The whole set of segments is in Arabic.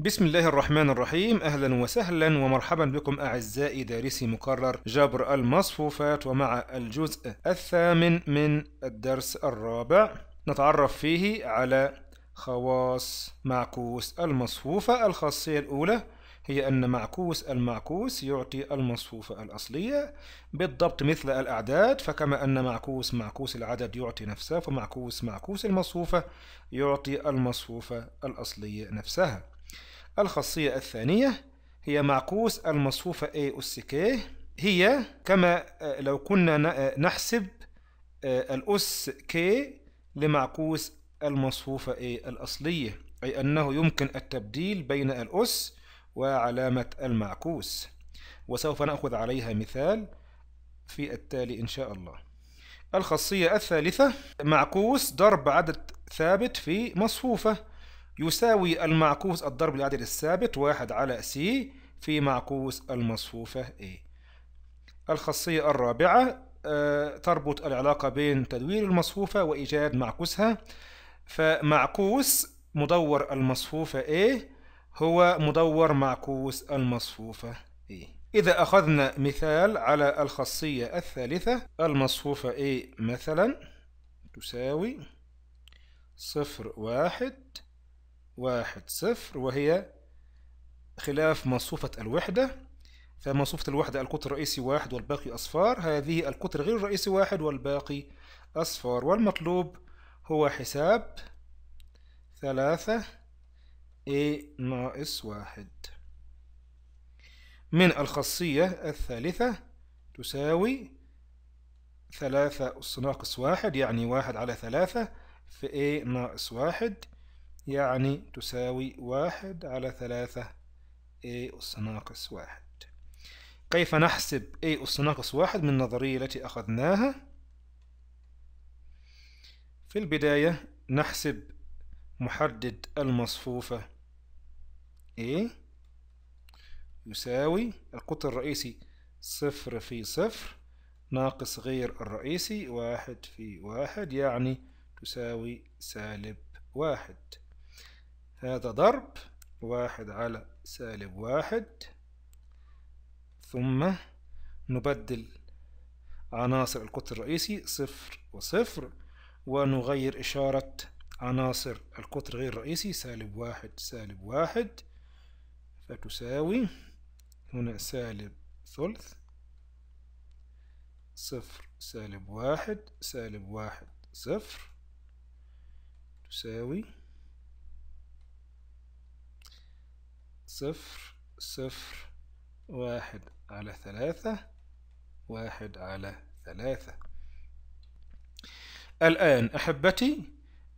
بسم الله الرحمن الرحيم اهلا وسهلا ومرحبا بكم اعزائي دارسي مكرر جبر المصفوفات ومع الجزء الثامن من الدرس الرابع نتعرف فيه على خواص معكوس المصفوفة الخاصية الأولى هي أن معكوس المعكوس يعطي المصفوفة الأصلية بالضبط مثل الأعداد فكما أن معكوس معكوس العدد يعطي نفسه فمعكوس معكوس المصفوفة يعطي المصفوفة الأصلية نفسها الخاصية الثانية هي معكوس المصفوفة A أس K هي كما آه، لو كنا آه، نحسب آه، الأس K لمعكوس المصفوفة A الأصلية أي أنه يمكن التبديل بين الأس وعلامة المعكوس وسوف نأخذ عليها مثال في التالي إن شاء الله الخاصية الثالثة معكوس ضرب عدد ثابت في مصفوفة يساوي المعكوس الضرب للعدد الثابت واحد على C في معكوس المصفوفة A الخاصية الرابعة آه، تربط العلاقة بين تدوير المصفوفة وإيجاد معكوسها فمعكوس مدور المصفوفة A هو مدور معكوس المصفوفة A إذا أخذنا مثال على الخاصية الثالثة المصفوفة A مثلا تساوي صفر واحد واحد صفر وهي خلاف مصفوفة الوحدة فمصفوفة الوحدة القطر الرئيسي واحد والباقي أصفار هذه القطر غير الرئيسي واحد والباقي أصفار والمطلوب هو حساب ثلاثة A ناقص واحد من الخاصية الثالثة تساوي ثلاثة أس ناقص واحد يعني واحد على ثلاثة في A ناقص واحد يعني تساوي واحد على ثلاثة A أس ناقص واحد كيف نحسب A أس ناقص واحد من النظرية التي أخذناها في البداية نحسب محدد المصفوفة A يساوي القطر الرئيسي صفر في صفر ناقص غير الرئيسي واحد في واحد يعني تساوي سالب واحد هذا ضرب واحد على سالب واحد ثم نبدل عناصر القطر الرئيسي صفر وصفر ونغير إشارة عناصر القطر غير الرئيسي سالب واحد سالب واحد فتساوي هنا سالب ثلث صفر سالب واحد سالب واحد صفر تساوي صفر صفر واحد على ثلاثة واحد على ثلاثة الآن أحبتي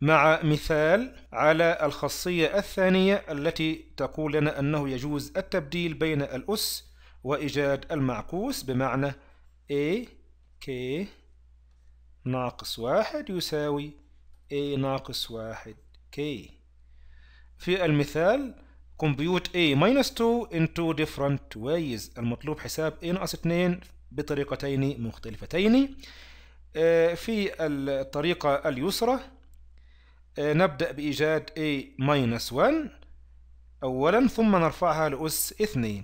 مع مثال على الخاصية الثانية التي تقول لنا أنه يجوز التبديل بين الأس وإيجاد المعكوس بمعنى A K ناقص واحد يساوي A ناقص واحد K في المثال compute a minus 2 in two different ways المطلوب حساب a ناقص 2 بطريقتين مختلفتين آه، في الطريقة اليسرى آه، نبدأ بإيجاد a minus 1 أولا ثم نرفعها لأس 2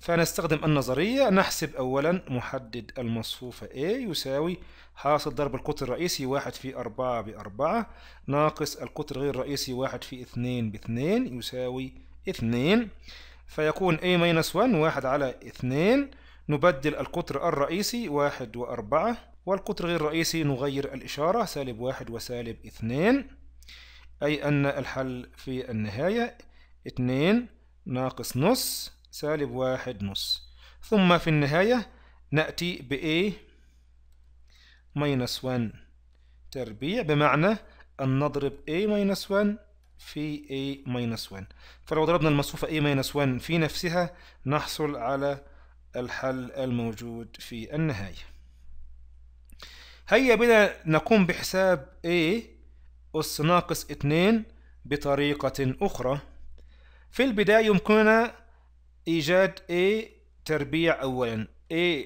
فنستخدم النظرية نحسب أولا محدد المصفوفة A يساوي حاصل ضرب القطر الرئيسي واحد في أربعة بأربعة ناقص القطر غير الرئيسي واحد في اثنين 2 يساوي 2 فيكون a ماينس 1 واحد على 2 نبدل القطر الرئيسي واحد وأربعة والقطر غير الرئيسي نغير الإشارة سالب واحد وسالب اثنين أي أن الحل في النهاية اثنين ناقص نص سالب واحد نص ثم في النهاية نأتي بـ A ماينس 1 تربيع بمعنى أن نضرب A ماينس 1 في a minus 1 فلو ضربنا المصفوفة a minus 1 في نفسها نحصل على الحل الموجود في النهاية هيا بنا نقوم بحساب a أس ناقص 2 بطريقة أخرى في البداية يمكننا إيجاد a تربيع أولا a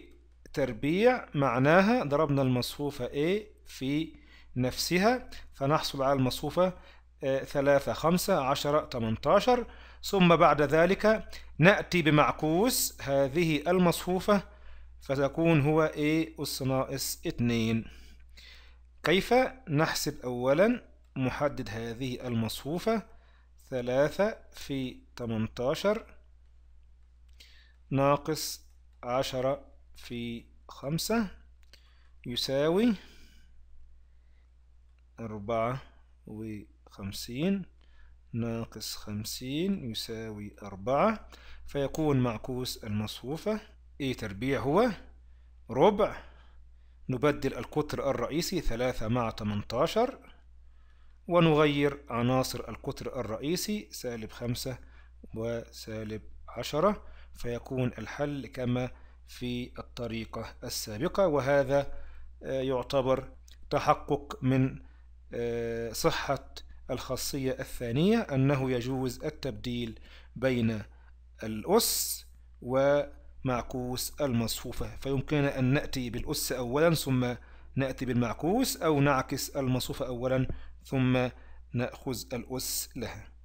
تربيع معناها ضربنا المصفوفة a في نفسها فنحصل على المصفوفة ثلاثة خمسة عشرة تمنتاشر ثم بعد ذلك نأتي بمعكوس هذه المصفوفة فتكون هو A أس ناقص اتنين كيف نحسب أولا محدد هذه المصفوفة ثلاثة في تمنتاشر ناقص عشرة في خمسة يساوي أربعة و خمسين ناقص خمسين يساوي أربعة فيكون معكوس المصفوفة إي تربيع هو ربع نبدل القطر الرئيسي ثلاثة مع تمنتاشر ونغير عناصر القطر الرئيسي سالب خمسة وسالب عشرة فيكون الحل كما في الطريقة السابقة وهذا آه، يعتبر تحقق من آه، صحة الخاصية الثانية أنه يجوز التبديل بين الأس ومعكوس المصفوفة فيمكن أن نأتي بالأس أولا ثم نأتي بالمعكوس أو نعكس المصفوفة أولا ثم نأخذ الأس لها